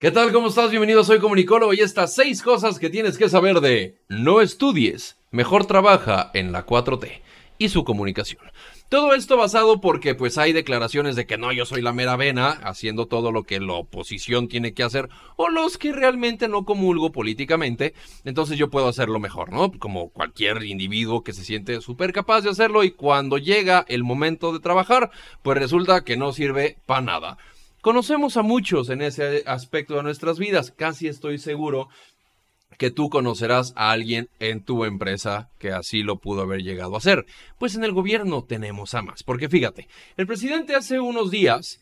¿Qué tal? ¿Cómo estás? Bienvenido, soy Comunicólogo y estas seis cosas que tienes que saber de No estudies, mejor trabaja en la 4T y su comunicación. Todo esto basado porque pues hay declaraciones de que no, yo soy la mera vena, haciendo todo lo que la oposición tiene que hacer, o los que realmente no comulgo políticamente, entonces yo puedo hacerlo mejor, ¿no? Como cualquier individuo que se siente súper capaz de hacerlo y cuando llega el momento de trabajar, pues resulta que no sirve para nada. Conocemos a muchos en ese aspecto de nuestras vidas. Casi estoy seguro que tú conocerás a alguien en tu empresa que así lo pudo haber llegado a hacer. Pues en el gobierno tenemos a más. Porque fíjate, el presidente hace unos días,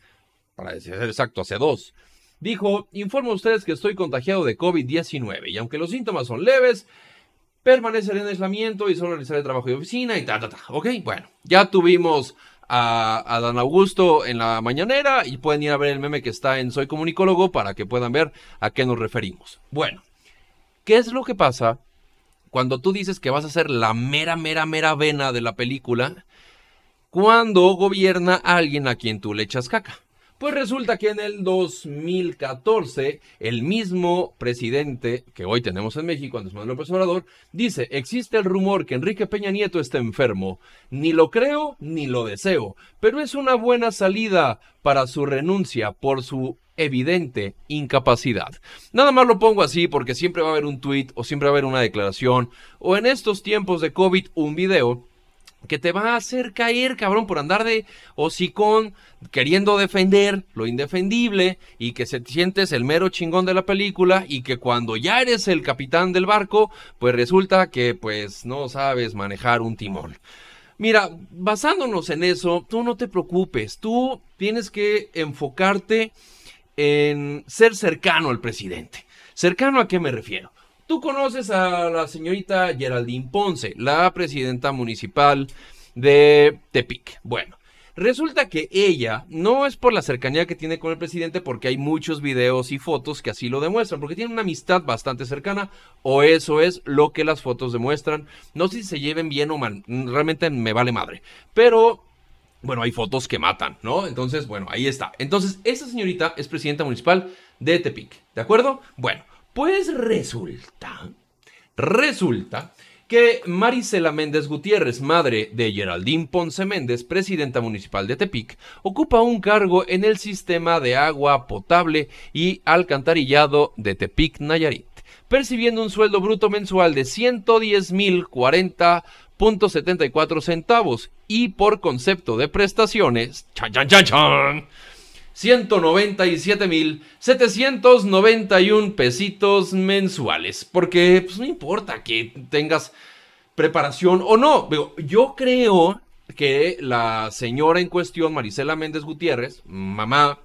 para decir exacto, hace dos, dijo, informo a ustedes que estoy contagiado de COVID-19 y aunque los síntomas son leves, permaneceré en aislamiento y solo realizaré trabajo de oficina y ta, ta, ta. Ok, bueno, ya tuvimos a, Dan Augusto en la mañanera y pueden ir a ver el meme que está en Soy Comunicólogo para que puedan ver a qué nos referimos. Bueno, ¿qué es lo que pasa cuando tú dices que vas a ser la mera, mera, mera vena de la película cuando gobierna alguien a quien tú le echas caca? Pues resulta que en el 2014, el mismo presidente que hoy tenemos en México, Andrés Manuel López Obrador, dice, existe el rumor que Enrique Peña Nieto está enfermo. Ni lo creo ni lo deseo, pero es una buena salida para su renuncia por su evidente incapacidad. Nada más lo pongo así porque siempre va a haber un tweet o siempre va a haber una declaración o en estos tiempos de COVID un video que te va a hacer caer, cabrón, por andar de hocicón, queriendo defender lo indefendible y que se sientes el mero chingón de la película y que cuando ya eres el capitán del barco, pues resulta que pues no sabes manejar un timón. Mira, basándonos en eso, tú no te preocupes, tú tienes que enfocarte en ser cercano al presidente. ¿Cercano a qué me refiero? Tú conoces a la señorita Geraldine Ponce, la presidenta municipal de Tepic. Bueno. Resulta que ella no es por la cercanía que tiene con el presidente, porque hay muchos videos y fotos que así lo demuestran, porque tiene una amistad bastante cercana, o eso es lo que las fotos demuestran. No sé si se lleven bien o mal, realmente me vale madre. Pero bueno, hay fotos que matan, ¿no? Entonces, bueno, ahí está. Entonces, esa señorita es presidenta municipal de Tepic, ¿de acuerdo? Bueno, pues resulta, resulta que Marisela Méndez Gutiérrez, madre de Geraldín Ponce Méndez, presidenta municipal de Tepic, ocupa un cargo en el sistema de agua potable y alcantarillado de Tepic Nayarit, percibiendo un sueldo bruto mensual de 110.040.74 centavos y por concepto de prestaciones, 197.791 pesitos mensuales. Porque pues, no importa que tengas preparación o no. yo creo que la señora en cuestión, Marisela Méndez Gutiérrez, mamá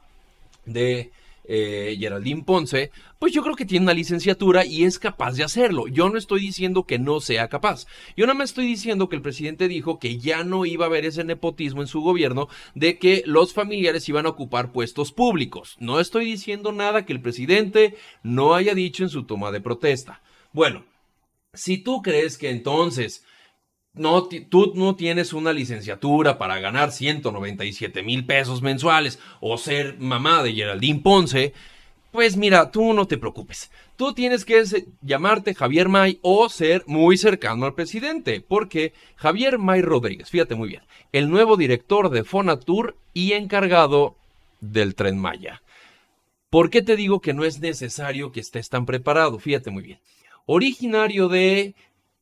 de eh, Geraldine Ponce, pues yo creo que tiene una licenciatura y es capaz de hacerlo. Yo no estoy diciendo que no sea capaz. Yo nada más estoy diciendo que el presidente dijo que ya no iba a haber ese nepotismo en su gobierno de que los familiares iban a ocupar puestos públicos. No estoy diciendo nada que el presidente no haya dicho en su toma de protesta. Bueno, si tú crees que entonces no, tú no tienes una licenciatura para ganar 197 mil pesos mensuales o ser mamá de Geraldine Ponce, pues mira, tú no te preocupes. Tú tienes que llamarte Javier May o ser muy cercano al presidente, porque Javier May Rodríguez, fíjate muy bien, el nuevo director de Fonatur y encargado del tren Maya. ¿Por qué te digo que no es necesario que estés tan preparado? Fíjate muy bien. Originario de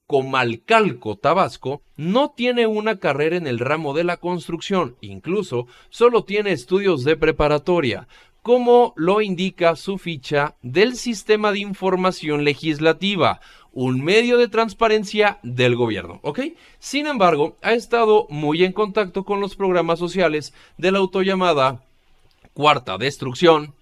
Comalcalco, Tabasco, no tiene una carrera en el ramo de la construcción, incluso solo tiene estudios de preparatoria, como lo indica su ficha del Sistema de Información Legislativa, un medio de transparencia del gobierno, ¿ok? Sin embargo, ha estado muy en contacto con los programas sociales de la autollamada Cuarta Destrucción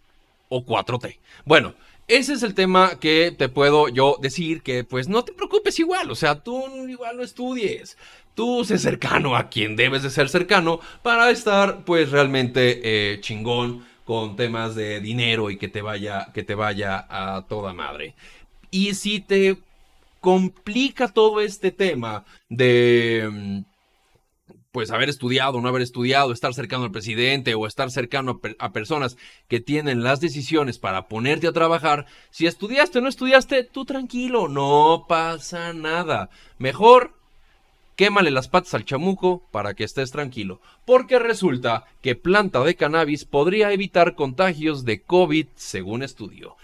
o 4T. Bueno, ese es el tema que te puedo yo decir que pues no te preocupes igual, o sea, tú igual no estudies. Tú sé cercano a quien debes de ser cercano para estar pues realmente eh, chingón con temas de dinero y que te vaya que te vaya a toda madre. Y si te complica todo este tema de mm, pues haber estudiado, no haber estudiado, estar cercano al presidente o estar cercano a, personas que tienen las decisiones para ponerte a trabajar, si estudiaste o no estudiaste, tú tranquilo, no pasa nada. Mejor quémale las patas al chamuco para que estés tranquilo, porque resulta que planta de cannabis podría evitar contagios de COVID según estudio.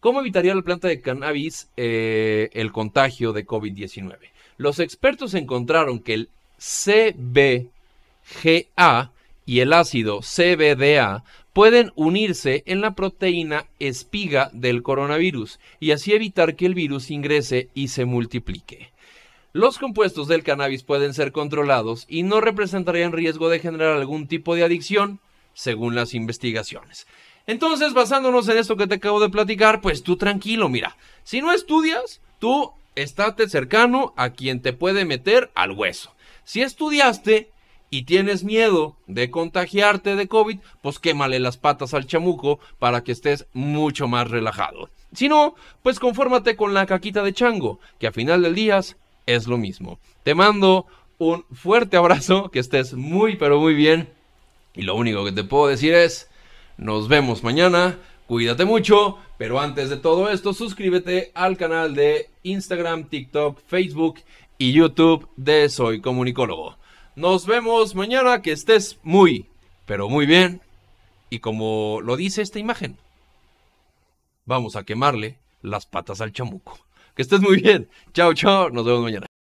¿Cómo evitaría la planta de cannabis eh, el contagio de COVID-19? Los expertos encontraron que el CBGA y el ácido CBDA pueden unirse en la proteína espiga del coronavirus y así evitar que el virus ingrese y se multiplique. Los compuestos del cannabis pueden ser controlados y no representarían riesgo de generar algún tipo de adicción, según las investigaciones. Entonces, basándonos en esto que te acabo de platicar, pues tú tranquilo, mira, si no estudias, tú estate cercano a quien te puede meter al hueso. Si estudiaste y tienes miedo de contagiarte de COVID, pues quémale las patas al chamuco para que estés mucho más relajado. Si no, pues confórmate con la caquita de chango, que a final del día es lo mismo. Te mando un fuerte abrazo, que estés muy pero muy bien. Y lo único que te puedo decir es, nos vemos mañana, cuídate mucho, pero antes de todo esto suscríbete al canal de Instagram, TikTok, Facebook y YouTube de Soy Comunicólogo. Nos vemos mañana, que estés muy, pero muy bien. Y como lo dice esta imagen, vamos a quemarle las patas al chamuco. Que estés muy bien. Chao, chao. Nos vemos mañana.